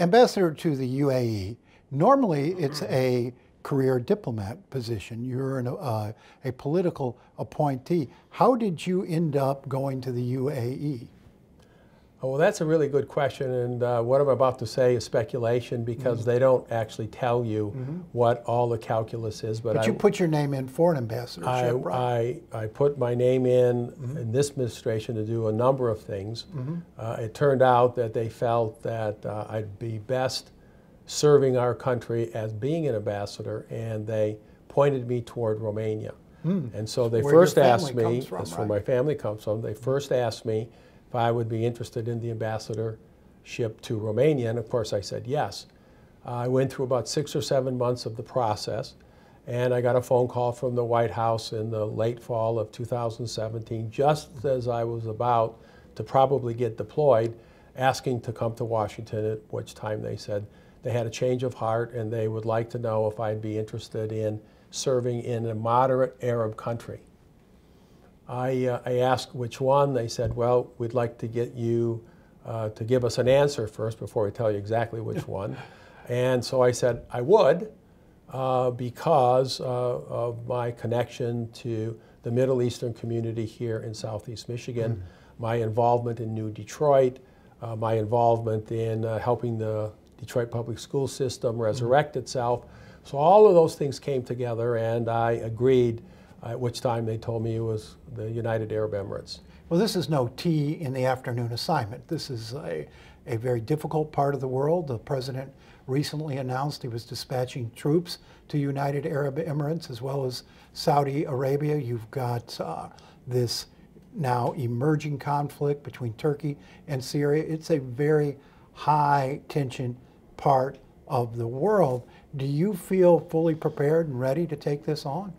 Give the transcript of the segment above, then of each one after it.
ambassador to the UAE, normally it's a career diplomat position. You're an, uh, a political appointee. How did you end up going to the UAE? Oh, well, that's a really good question, and uh, what I'm about to say is speculation because mm -hmm. they don't actually tell you mm -hmm. what all the calculus is. But, but I, you put your name in for an ambassadorship, I, I, I put my name in mm -hmm. in this administration to do a number of things. Mm-hmm. Uh, it turned out that they felt that uh, I'd be best serving our country as being an ambassador, and they pointed me toward Romania. Hmm. And so they Where first asked me, from, that's right? where my family comes from, they mm-hmm. first asked me if I would be interested in the ambassadorship to Romania. And of course, I said yes. I went through about six or seven months of the process, and I got a phone call from the White House in the late fall of 2017, just as I was about to probably get deployed, asking to come to Washington, at which time they said they had a change of heart and they would like to know if I'd be interested in serving in a moderate Arab country. I, uh, I asked which one. They said, well, we'd like to get you uh, to give us an answer first before we tell you exactly which one. and so I said, I would uh, because uh, of my connection to the Middle Eastern community here in Southeast Michigan, mm. my involvement in New Detroit, uh, my involvement in uh, helping the Detroit public school system mm. resurrect mm. itself. So all of those things came together, and I agreed at which time they told me it was the United Arab Emirates. Well, this is no tea in the afternoon assignment. This is a, a very difficult part of the world. The president recently announced he was dispatching troops to United Arab Emirates as well as Saudi Arabia. You've got uh, this now emerging conflict between Turkey and Syria. It's a very high tension part of the world. Do you feel fully prepared and ready to take this on?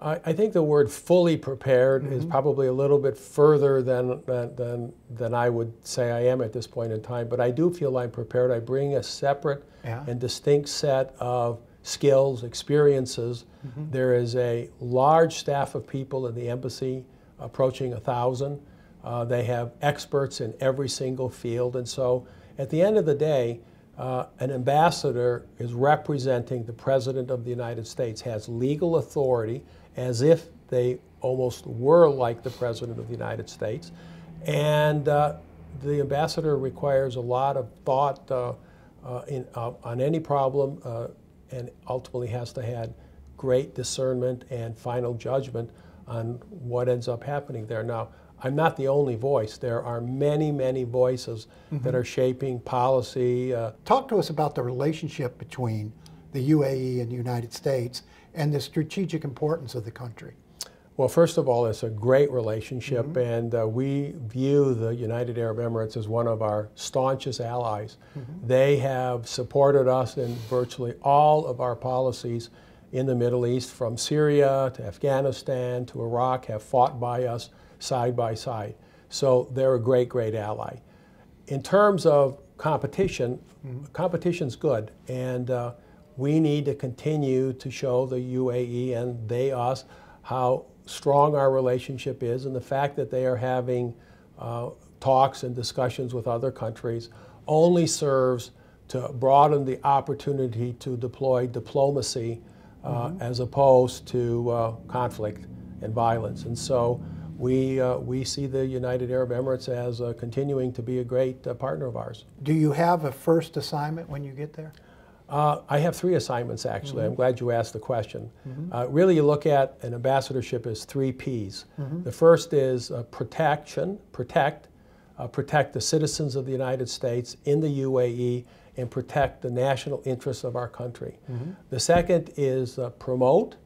I, think the word fully prepared mm -hmm. is mm-hmm. probably a little bit further than, than, than I would say I am at this point in time, but I do feel I'm prepared. I bring a separate yeah. and distinct set of skills, experiences. Mm -hmm. there is a large staff of people in the embassy approaching a thousand. Uh, they have experts in every single field. And so at the end of the day, uh, an ambassador is representing the President of the United States, has legal authority as if they almost were like the President of the United States. And uh, the ambassador requires a lot of thought uh, uh, in, uh, on any problem uh, and ultimately has to have great discernment and final judgment on what ends up happening there. Now, I'm not the only voice. There are many, many voices mm-hmm. that are shaping policy. Uh, Talk to us about the relationship between the UAE and the United States and the strategic importance of the country? Well, first of all, it's a great relationship, mm -hmm. and uh, we view the United Arab Emirates as one of our staunchest allies. Mm -hmm. They have supported us in virtually all of our policies in the Middle East, from Syria to Afghanistan to Iraq, have fought by us side by side. So they're a great, great ally. In terms of competition, mm -hmm. competition's good, and uh, we need to continue to show the UAE and they us how strong our relationship is and the fact that they are having uh, talks and discussions with other countries only serves to broaden the opportunity to deploy diplomacy uh, mm -hmm. as opposed to uh, conflict and violence. And so we, uh, we see the United Arab Emirates as uh, continuing to be a great uh, partner of ours. Do you have a first assignment when you get there? Uh, I have three assignments actually. Mm -hmm. I'm mm-hmm. glad you asked the question. Mm -hmm. uh, really, you look at an ambassadorship as three P's. Mm -hmm. The first is uh, protection, protect, uh, protect the citizens of the United States in the UAE, and protect the national interests of our country. Mm-hmm. The second is uh, promote.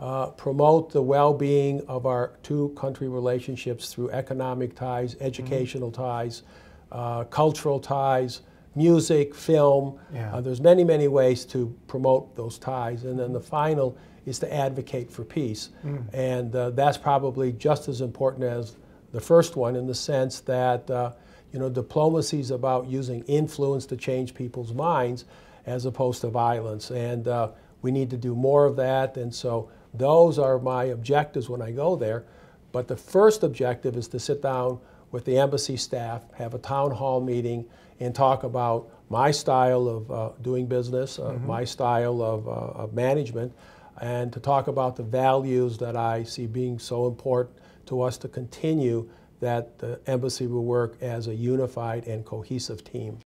Uh, promote the well being of our two country relationships through economic ties, mm-hmm. educational ties, cultural ties, music, film. Yeah. Uh, there's many, many ways to promote those ties. And then the final is to advocate for peace. Mm. And uh, that's probably just as important as the first one in the sense that, uh, you know, diplomacy is about using influence to change people's minds as opposed to violence. And uh, we need to do more of that. And so those are my objectives when I go there. But the first objective is to sit down with the embassy staff, have a town hall meeting, and talk about my style of uh, doing business, uh, mm -hmm. my style of, uh, of, management, and to talk about the values that I see being so important to us to continue that the embassy will work as a unified and cohesive team.